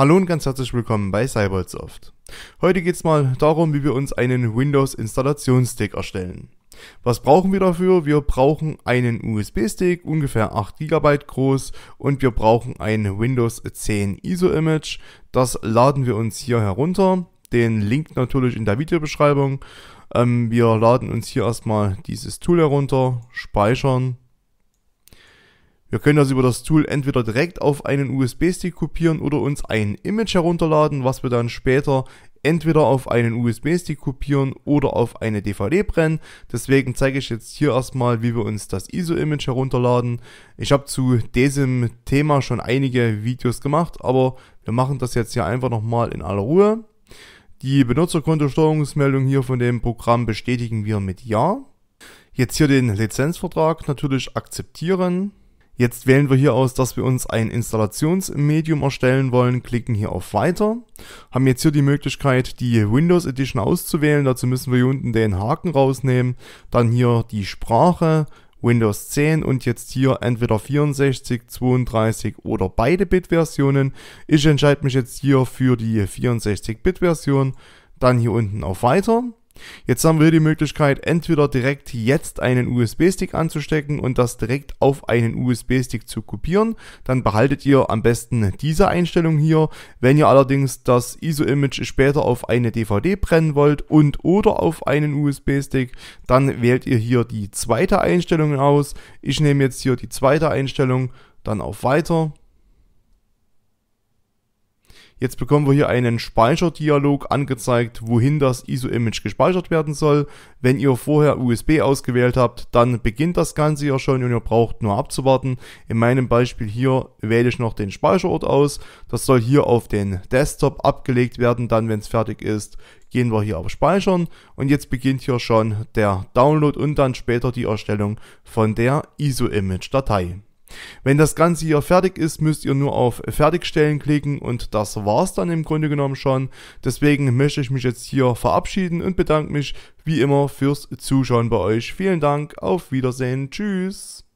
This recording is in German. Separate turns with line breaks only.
Hallo und ganz herzlich willkommen bei CyberSoft. Heute geht es mal darum, wie wir uns einen Windows Installationsstick erstellen. Was brauchen wir dafür? Wir brauchen einen USB-Stick, ungefähr 8 GB groß und wir brauchen ein Windows 10 ISO-Image. Das laden wir uns hier herunter. Den Link natürlich in der Videobeschreibung. Ähm, wir laden uns hier erstmal dieses Tool herunter, speichern wir können das über das Tool entweder direkt auf einen USB-Stick kopieren oder uns ein Image herunterladen, was wir dann später entweder auf einen USB-Stick kopieren oder auf eine DVD brennen. Deswegen zeige ich jetzt hier erstmal, wie wir uns das ISO-Image herunterladen. Ich habe zu diesem Thema schon einige Videos gemacht, aber wir machen das jetzt hier einfach nochmal in aller Ruhe. Die Benutzerkontosteuerungsmeldung hier von dem Programm bestätigen wir mit Ja. Jetzt hier den Lizenzvertrag natürlich akzeptieren. Jetzt wählen wir hier aus, dass wir uns ein Installationsmedium erstellen wollen, klicken hier auf Weiter, haben jetzt hier die Möglichkeit, die Windows Edition auszuwählen, dazu müssen wir hier unten den Haken rausnehmen, dann hier die Sprache, Windows 10 und jetzt hier entweder 64, 32 oder beide Bit-Versionen. Ich entscheide mich jetzt hier für die 64-Bit-Version, dann hier unten auf Weiter. Jetzt haben wir die Möglichkeit, entweder direkt jetzt einen USB-Stick anzustecken und das direkt auf einen USB-Stick zu kopieren. Dann behaltet ihr am besten diese Einstellung hier. Wenn ihr allerdings das ISO-Image später auf eine DVD brennen wollt und oder auf einen USB-Stick, dann wählt ihr hier die zweite Einstellung aus. Ich nehme jetzt hier die zweite Einstellung, dann auf Weiter Jetzt bekommen wir hier einen Speicherdialog angezeigt, wohin das ISO-Image gespeichert werden soll. Wenn ihr vorher USB ausgewählt habt, dann beginnt das Ganze ja schon und ihr braucht nur abzuwarten. In meinem Beispiel hier wähle ich noch den Speicherort aus. Das soll hier auf den Desktop abgelegt werden. Dann, wenn es fertig ist, gehen wir hier auf Speichern und jetzt beginnt hier schon der Download und dann später die Erstellung von der ISO-Image-Datei. Wenn das Ganze hier fertig ist, müsst ihr nur auf Fertigstellen klicken und das war's dann im Grunde genommen schon. Deswegen möchte ich mich jetzt hier verabschieden und bedanke mich wie immer fürs Zuschauen bei euch. Vielen Dank, auf Wiedersehen, tschüss.